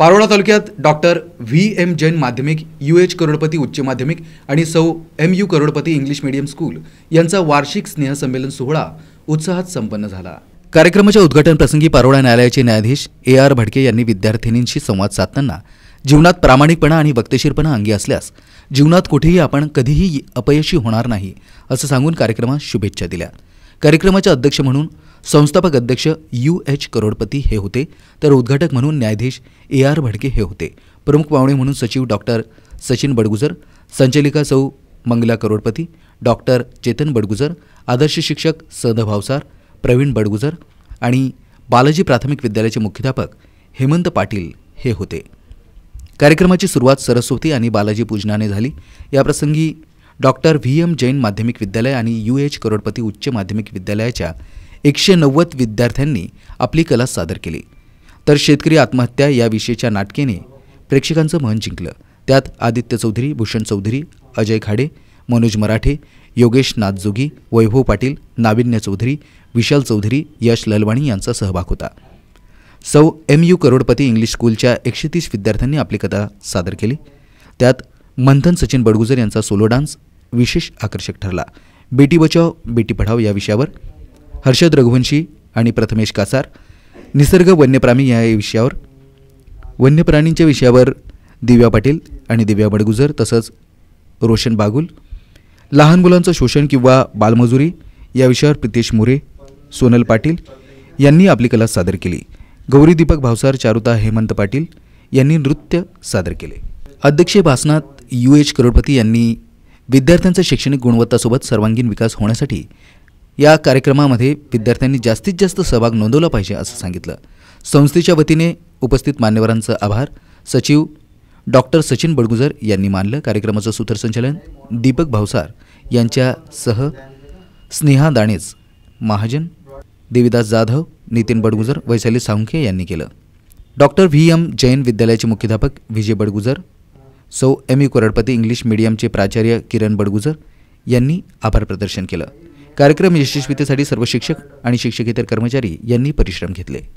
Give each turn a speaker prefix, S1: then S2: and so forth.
S1: पारोळा तालुक्यात doctor V M Jain माध्यमिक U H करोडपती उच्च माध्यमिक आणि सौ M U Karodpati English medium school यांचा वार्षिक स्नेहसंमेलन सोहळा उत्साहात संपन्न झाला कार्यक्रमाच्या उद्घाटनप्रसंगी पारोळा न्यायालयाचे न्यायाधीश ए आर भडके यांनी विद्यार्थिनींशी संवाद साधताना जीवनात प्रामाणिकपणा आणि वक्तशीरपणा अंगी असल्यास जीवनात कुठेही आपण कधीही अपयशी होणार नाही असं सांगून कार्यक्रमात शुभेच्छा दिल्या कार्यक्रमाच्या अध्यक्ष म्हणून संस्थापक अध्यक्ष यू एच करोडपती हे होते तर उद्घाटक म्हणून न्यायाधीश ए आर भडके हे होते प्रमुख पाहुणे म्हणून सचिव डॉक्टर सचिन बडगुजर संचालिका सौ मंगला करोडपती डॉक्टर चेतन बडगुजर आदर्श शिक्षक सदभावसार प्रवीण बडगुजर आणि बालाजी प्राथमिक विद्यालयाचे मुख्याध्यापक हेमंत पाटील हे होते कार्यक्रमाची सुरुवात सरस्वती आणि बालाजी पूजनाने झाली याप्रसंगी डॉक्टर व्ही एम जैन माध्यमिक विद्यालय आणि यू एच करोडपती उच्च माध्यमिक विद्यालयाच्या एकशे नव्वद विद्यार्थ्यांनी आपली कला सादर केली तर शेतकरी आत्महत्या या याविषयीच्या नाटकेने प्रेक्षकांचं मन जिंकलं त्यात आदित्य चौधरी भूषण चौधरी अजय खाडे मनोज मराठे योगेश नाथजोगी वैभव पाटील नाविन्य चौधरी विशाल चौधरी यश ललवाणी यांचा सहभाग होता सौ एम यू करोडपती इंग्लिश स्कूलच्या एकशे तीस विद्यार्थ्यांनी आपली कथा सादर केली त्यात मंथन सचिन बडगुजर यांचा सोलो डान्स विशेष आकर्षक ठरला बेटी बचाव बेटी पढाव या विषयावर हर्षद रघुवंशी आणि प्रथमेश कासार निसर्ग वन्यप्राणी या विषयावर वन्यप्राणींच्या विषयावर दिव्या पाटील आणि दिव्या बडगुजर तसंच रोशन बागुल लहान मुलांचं शोषण किंवा बालमजुरी या विषयावर प्रितेश मोरे सोनल पाटील यांनी आपली कला सादर केली गौरी दीपक भावसार चारुता हेमंत पाटील यांनी नृत्य सादर केले अध्यक्षीय भाषणात यू एच करोडपती यांनी विद्यार्थ्यांचा शैक्षणिक गुणवत्तासोबत सर्वांगीण विकास होण्यासाठी या कार्यक्रमामध्ये विद्यार्थ्यांनी जास्तीत जास्त सहभाग नोंदवला पाहिजे असं सांगितलं संस्थेच्या वतीने उपस्थित मान्यवरांचं आभार सचिव डॉक्टर सचिन बडगुजर यांनी मानलं कार्यक्रमाचं सूत्रसंचालन दीपक भावसार यांच्यासह स्नेहा दाणेज महाजन देविदास जाधव नितीन बडगुजर वैशाली साळुंखे यांनी केलं डॉक्टर व्ही एम जैन विद्यालयाचे मुख्याध्यापक विजय बडगुजर सौ एम ई कोरडपती इंग्लिश मीडियमचे प्राचार्य किरण बडगुजर यांनी आभार प्रदर्शन केलं कार्यक्रम यशस्वीतेसाठी सर्व शिक्षक आणि शिक्षकेतर कर्मचारी यांनी परिश्रम घेतले